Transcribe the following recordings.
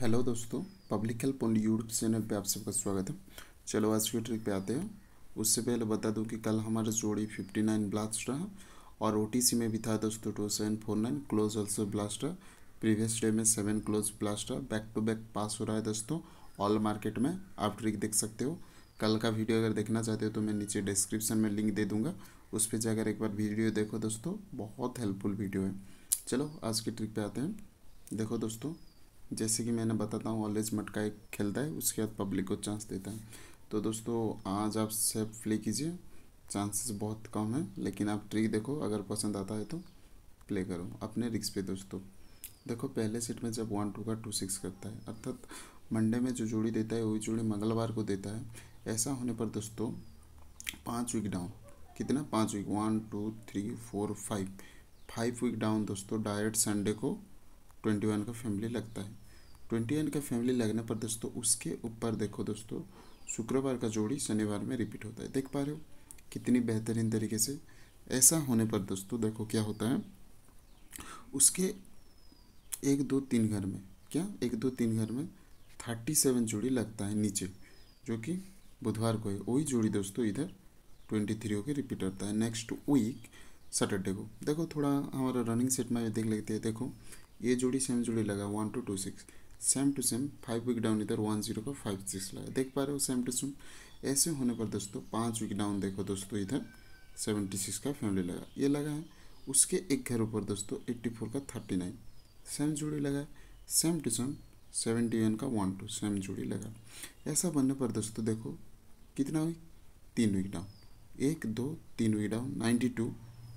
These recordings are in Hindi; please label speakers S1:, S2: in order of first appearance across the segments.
S1: हेलो दोस्तों public help on YouTube channel पे आप सबका स्वागत है चलो आज के ट्रिक पे आते हैं उससे पहले बता दूं कि कल हमारा जोड़ी फिफ्टी नाइन ब्लास्ट रहा और ओ में भी था दोस्तों two seven four nine close also blast रहा प्रीवियस डे में सेवन क्लोज ब्लास्ट रहा बैक टू बैक पास हो रहा है दोस्तों ऑल मार्केट में आप ट्रिक देख सकते हो कल का वीडियो अगर देखना चाहते हो तो मैं नीचे डिस्क्रिप्शन में लिंक दे दूँगा उस पर जाकर एक बार वीडियो देखो दोस्तों बहुत हेल्पफुल वीडियो है चलो आज के ट्रिक पे आते हैं देखो दोस्तों जैसे कि मैंने बताता हूँ ऑलवेज मटका एक खेलता है उसके बाद पब्लिक को चांस देता है तो दोस्तों आज आप सेफ प्ले कीजिए चांसेस बहुत कम है लेकिन आप ट्रिक देखो अगर पसंद आता है तो प्ले करो अपने रिक्स पे दोस्तों देखो पहले सेट में जब वन टू का टू सिक्स करता है अर्थात मंडे में जो जोड़ी देता है वही जोड़ी मंगलवार को देता है ऐसा होने पर दोस्तों पाँच वीक डाउन कितना पाँच week one two three four five five week down दोस्तों डायरेक्ट संडे को ट्वेंटी वन का फैमिली लगता है ट्वेंटी एन का फैमिली लगने पर दोस्तों उसके ऊपर देखो दोस्तों शुक्रवार का जोड़ी शनिवार में रिपीट होता है देख पा रहे हो कितनी बेहतरीन तरीके से ऐसा होने पर दोस्तों देखो क्या होता है उसके एक दो तीन घर में क्या एक दो तीन घर में थर्टी सेवन जोड़ी लगता है नीचे जो कि बुधवार को है वही जोड़ी दोस्तों इधर ट्वेंटी थ्री होकर रिपीट होता है नेक्स्ट वीक सैटरडे को देखो थोड़ा हमारा रनिंग सेट में देख लेते हैं देखो ये जोड़ी सेवन जोड़ी लगा one two two six same to same five week down इधर वन जीरो का फाइव सिक्स लगा देख पा रहे हो सेम टू सेम ऐसे होने पर दोस्तों पाँच विक डाउन देखो दोस्तों इधर सेवेंटी सिक्स का फैमिली लगा ये लगा है उसके एक घर ऊपर दोस्तों एट्टी फोर का थर्टी नाइन सेम जोड़ी लगा same to same seventy one का वन टू सेम जोड़ी लगा ऐसा बनने पर दोस्तों देखो कितना हुई तीन विक डाउन एक दो तीन विक डाउन नाइन्टी टू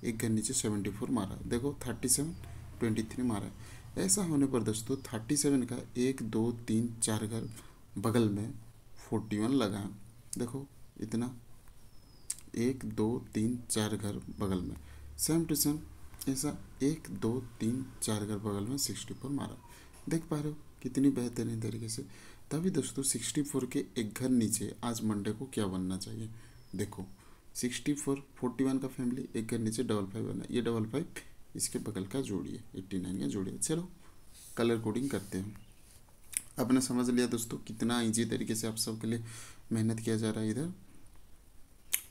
S1: एक घर नीचे सेवेंटी फोर मारा देखो थर्टी सेवन ट्वेंटी थ्री मारा ऐसा होने पर दोस्तों थर्टी सेवन का एक दो तीन चार घर बगल में फोर्टी वन लगाएं देखो इतना एक दो तीन चार घर बगल में सेम टू सेम ऐसा एक दो तीन चार घर बगल में सिक्सटी फोर मारा देख पा रहे हो कितनी बेहतरीन तरीके से तभी दोस्तों सिक्सटी फोर के एक घर नीचे आज मंडे को क्या बनना चाहिए देखो सिक्सटी फोर फोर्टी वन का फैमिली एक घर नीचे डबल फाइव बना ये डबल फाइव इसके बगल का जोड़िए एट्टी नाइन का जोड़िए चलो कलर कोडिंग करते हैं आपने समझ लिया दोस्तों कितना इजी तरीके से आप सबके लिए मेहनत किया जा रहा है इधर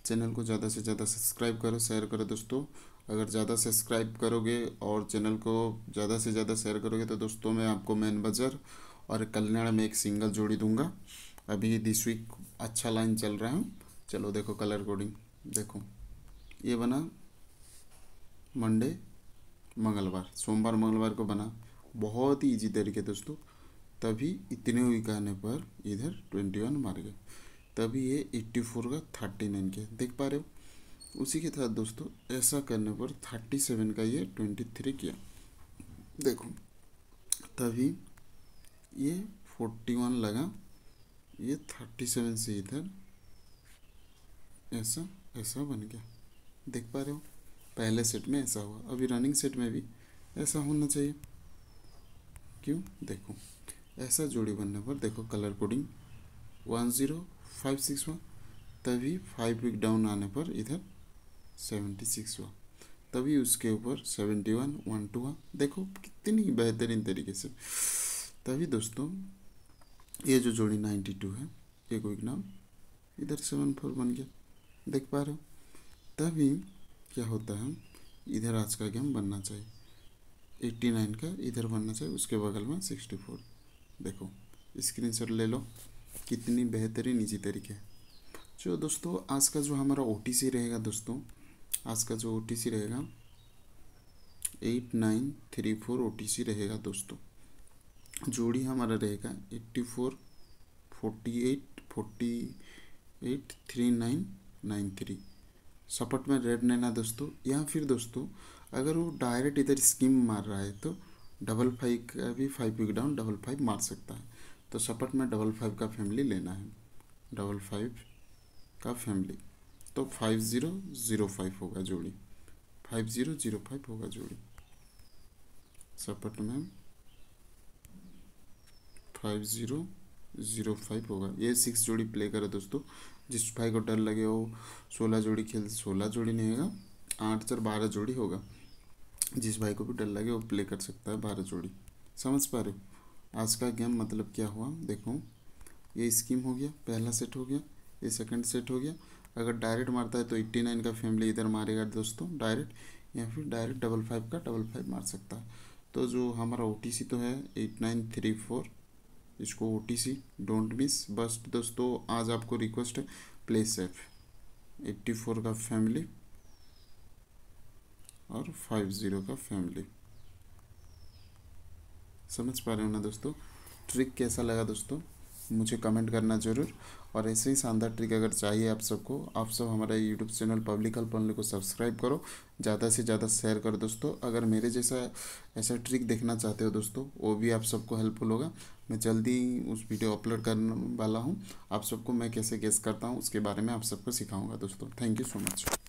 S1: चैनल को ज़्यादा से ज़्यादा सब्सक्राइब करो शेयर करो दोस्तों अगर ज़्यादा सब्सक्राइब करोगे और चैनल को ज़्यादा से ज़्यादा शेयर करोगे तो दोस्तों मैं आपको मैन बजर और कल्याण में एक सिंगल जोड़ी दूंगा अभी दिस वीक अच्छा लाइन चल रहा है चलो देखो कलर कोडिंग देखो ये बना मंडे मंगलवार सोमवार मंगलवार को बना बहुत ही इजी तरीके दोस्तों तभी इतने हुई कहने पर इधर ट्वेंटी वन मार गया तभी ये एट्टी फोर का थर्टी नाइन किया देख पा रहे हो उसी के साथ दोस्तों ऐसा करने पर थर्टी सेवन का ये ट्वेंटी थ्री किया देखो तभी ये फोर्टी वन लगा ये थर्टी सेवन से इधर ऐसा ऐसा बन गया देख पा रहे हो पहले सेट में ऐसा हुआ अभी रनिंग सेट में भी ऐसा होना चाहिए क्यों देखो ऐसा जोड़ी बनने पर देखो colour coding one zero five six हुआ तभी फाइव वीक डाउन आने पर इधर सेवेंटी सिक्स हुआ तभी उसके ऊपर सेवेंटी वन वन टू हुआ देखो कितनी बेहतरीन तरीके से तभी दोस्तों ये जो जोड़ी नाइन्टी टू है एक विक नाम इधर सेवन फोर बन गया देख पा रहे हो तभी क्या होता है इधर आज का गेम बनना चाहिए एट्टी नाइन का इधर बनना चाहिए उसके बगल में सिक्सटी फोर देखो स्क्रीनशॉट ले लो कितनी बेहतरीन निजी तरीके जो दोस्तों आज का जो हमारा ओ रहेगा दोस्तों आज का जो ओ रहेगा eight nine three four O रहेगा दोस्तों जोड़ी हमारा रहेगा eighty four forty eight forty eight three nine nine three support में रेड लेना दोस्तों या फिर दोस्तों अगर वो डायरेक्ट इधर स्कीम मार रहा है तो डबल फाइव का भी five pick down double five मार सकता है तो सपोर्ट में डबल फाइव का फैमिली लेना है डबल फाइव का फैमिली तो फाइव ज़ीरो ज़ीरो फाइव होगा जोड़ी फाइव ज़ीरो ज़ीरो फाइव होगा जोड़ी सपोर्ट में फाइव ज़ीरो जीरो फाइव होगा ये सिक्स जोड़ी प्ले करो दोस्तों जिस भाई को डर लगे हो सोलह जोड़ी खेल सोलह जोड़ी नहीं होगा आठ चार बारह जोड़ी होगा जिस भाई को भी डर लगे वो प्ले कर सकता है बारह जोड़ी समझ पा रहे हो आज का गेम मतलब क्या हुआ देखो ये स्कीम हो गया पहला सेट हो गया ये सेकंड सेट हो गया अगर डायरेक्ट मारता है तो एट्टी नाइन का फैमिली इधर मारेगा दोस्तों डायरेक्ट या फिर डायरेक्ट डबल फाइव का डबल फाइव मार सकता है तो जो हमारा ओ तो है एट नाइन थ्री फोर इसको O T C don't miss बस दोस्तों आज आपको रिक्वेस्ट है प्ले सेफ एट्टी फोर का फैमिली और फाइव ज़ीरो का फैमिली समझ पा रहे हो ना दोस्तों ट्रिक कैसा लगा दोस्तों मुझे कमेंट करना ज़रूर और ऐसे ही शानदार ट्रिक अगर चाहिए आप सबको आप सब हमारा YouTube channel public help only को सब्सक्राइब करो ज़्यादा से ज़्यादा शेयर करो दोस्तों अगर मेरे जैसा ऐसा ट्रिक देखना चाहते हो दोस्तों वो भी आप सबको हेल्पफुल होगा मैं जल्दी उस वीडियो अपलोड करने वाला हूँ आप सबको मैं कैसे गेस करता हूँ उसके बारे में आप सबको सिखाऊँगा दोस्तों थैंक यू सो मच